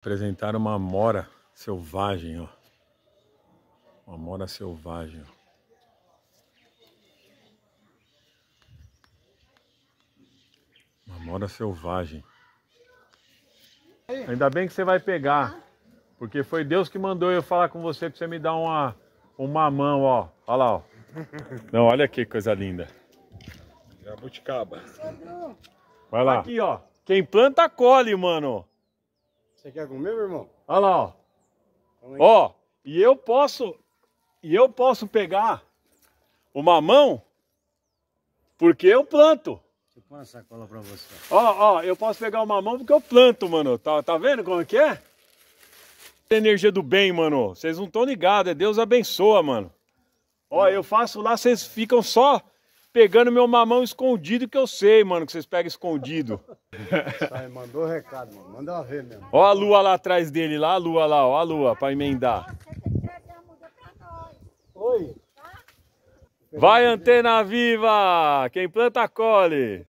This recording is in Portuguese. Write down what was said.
Apresentar uma mora selvagem, ó. Uma mora selvagem, ó. Uma mora selvagem. Ainda bem que você vai pegar, porque foi Deus que mandou eu falar com você para você me dar uma uma mão, ó. Olha lá, ó. Não, olha que coisa linda. Jabuticaba. Vai lá. Aqui, ó. Quem planta, colhe, mano. Você quer comer, meu irmão? Olha lá, ó. Ó, e eu posso e eu posso pegar o mamão porque eu planto. Deixa eu pôr uma sacola pra você. Ó, ó, eu posso pegar o mamão porque eu planto, mano. Tá, tá vendo como é que é? Energia do bem, mano. Vocês não estão ligados. É Deus abençoa, mano. Ó, hum. eu faço lá, vocês ficam só pegando meu mamão escondido, que eu sei, mano, que vocês pegam escondido. Sai, mandou o recado, mano. Manda ver mesmo. Ó a lua lá atrás dele, lá a lua lá, ó a lua, pra emendar. Oi. Vai, antena viva! Quem planta, colhe!